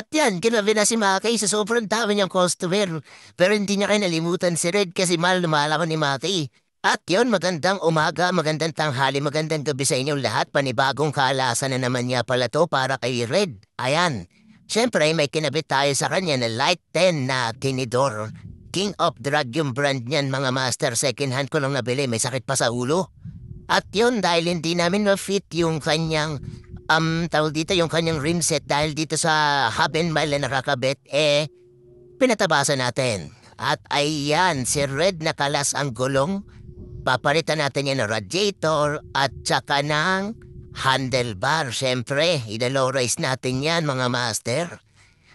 At yan, kinabi na si Makay sa sobrang dami niyang customer. Pero hindi niya kayo nalimutan si Red kasi mahal na mahal ako ni Makay. At yon, magandang umaga, magandang tanghali, magandang gabi sa inyong lahat. Panibagong kaalasan na naman niya pala to para kay Red. Ayan. Siyempre, may kinabit tayo sa kanya na Light 10 na tinidor. King of Drug yung brand niyan mga master. Second hand ko lang nabili, may sakit pa sa ulo. At yon dahil hindi namin ma-fit yung kanyang um, tawag dito yung kanyang rim set dahil dito sa Hub and Mile na Rakabet, eh, pinatabasa natin. At ayan, si Red na kalas ang gulong. Papalitan natin yan ng radiator at saka ng handlebar. Siyempre, idalow-raise natin yan mga master.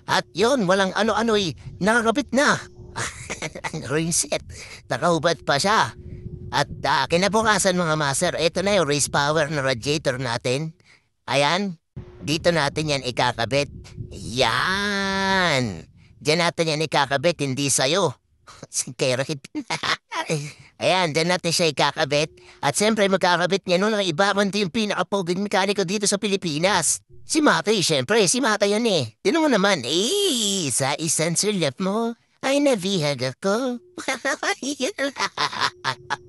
At yon walang ano-ano'y nakakabit na. rim set, nakahubad pa siya. At uh, kinabukasan mga master, ito na yung race power na radiator natin. Ayan, dito natin yan ikakabit. Yan! Diyan natin yan ikakabit, hindi sa'yo. Kay Rocket. Ayan, diyan natin siya ikakabit. At siyempre magkakabit niya noon ang iba. Manto yung pinaka-poging mekaniko dito sa Pilipinas. Si Matay, siyempre. Si Matay yan eh. Tinan mo naman, eh, sa isang sulat mo ay nabihag ako.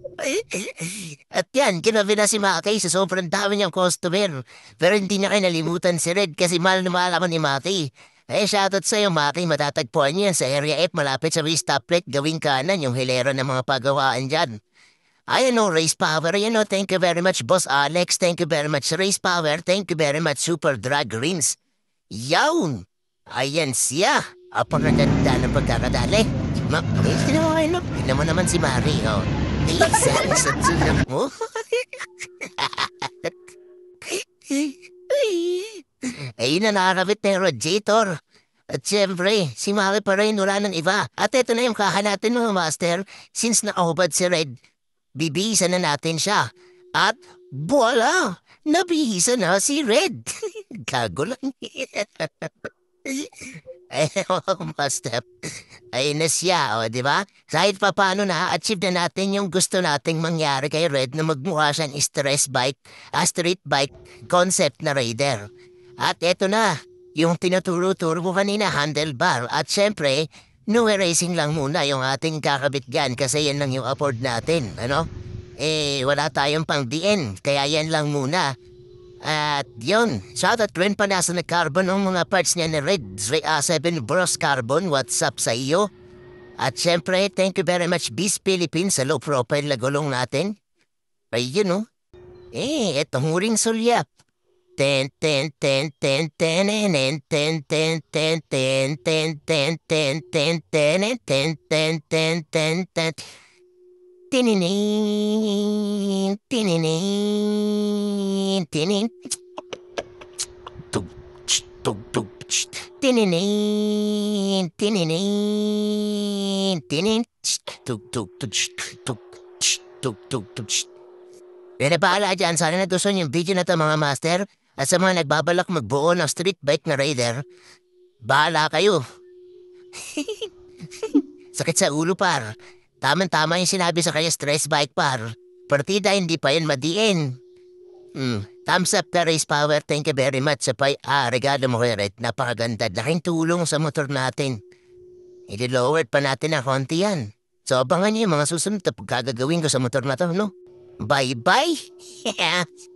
At yan, kinabi na si Makay sa sobrang dami niyang customer. Pero hindi niya kinalimutan si Red kasi mal na mahal ni Makay. Eh, shoutout sa'yo, Maki. Matatagpuan niya sa Area F malapit sa may stoplight gawing kanan yung hilera ng mga pagawaan dyan. Ayan no, Race Power. you know, thank you very much, Boss Alex. Thank you very much, Race Power. Thank you very much, Super Drag Rings. Yawn! Ayan siya. Apang ganda ng pagkakadali. Mak, ay, ginawa kayo, Mak. mo naman si Mari, oh. Isa, isa, tulak mo. Ayun na nakakabit na yung radiator. At syempre, si Maki pa rin, wala nang iba. At ito na yung kahanatin mo, Master. Since naubad si Red, bibihisan na natin siya. At voila! Nabihisan na si Red. Gago lang. Master, ay nasya siya, o, oh, di ba? Kahit pa paano na, achieve na natin yung gusto nating mangyari kay Red na magmukha siyang stress bike, a ah, street bike concept na rider. At eto na, yung tinuturo-turo ko kanina, handlebar. At syempre, no racing lang muna yung ating kakabit kakabitgan kasi yan lang yung afford natin, ano? Eh, wala tayong pang DN, kaya yan lang muna. At yun, shoutout rin pa sa nag-carbon ng mga parts niya ni Red RA7 Bros Carbon. What's up sa iyo? At syempre, thank you very much Beast Philippines sa low profile na gulong natin. Ayun oh. Eh, etong huring sulyap. Ten ten ten ten ten ten ten ten ten ten ten ten ten ten ten ten ten ten ten ten Tininin, tininin, tinin. Tug, tug, tug, tininin, tininin, tinin. Tug, tug, tug, tug, tug, tug, tug. Pero paala dyan, sana nagustuhan yung video na to mga master. At sa mga nagbabalak magbuo ng street bike na rider, bahala kayo. Sakit sa ulo par. Tama-tama yung sinabi sa kanya stress bike par. Partida hindi pa yan madiin. Hmm. Thumbs up the race power. Thank you very much sa pay. Ah, regalo mo kaya Napakaganda. Laking tulong sa motor natin. Ililowered pa natin na konti yan. So abangan niyo yung mga susunod na pagkagagawin ko sa motor na to, no? Bye-bye!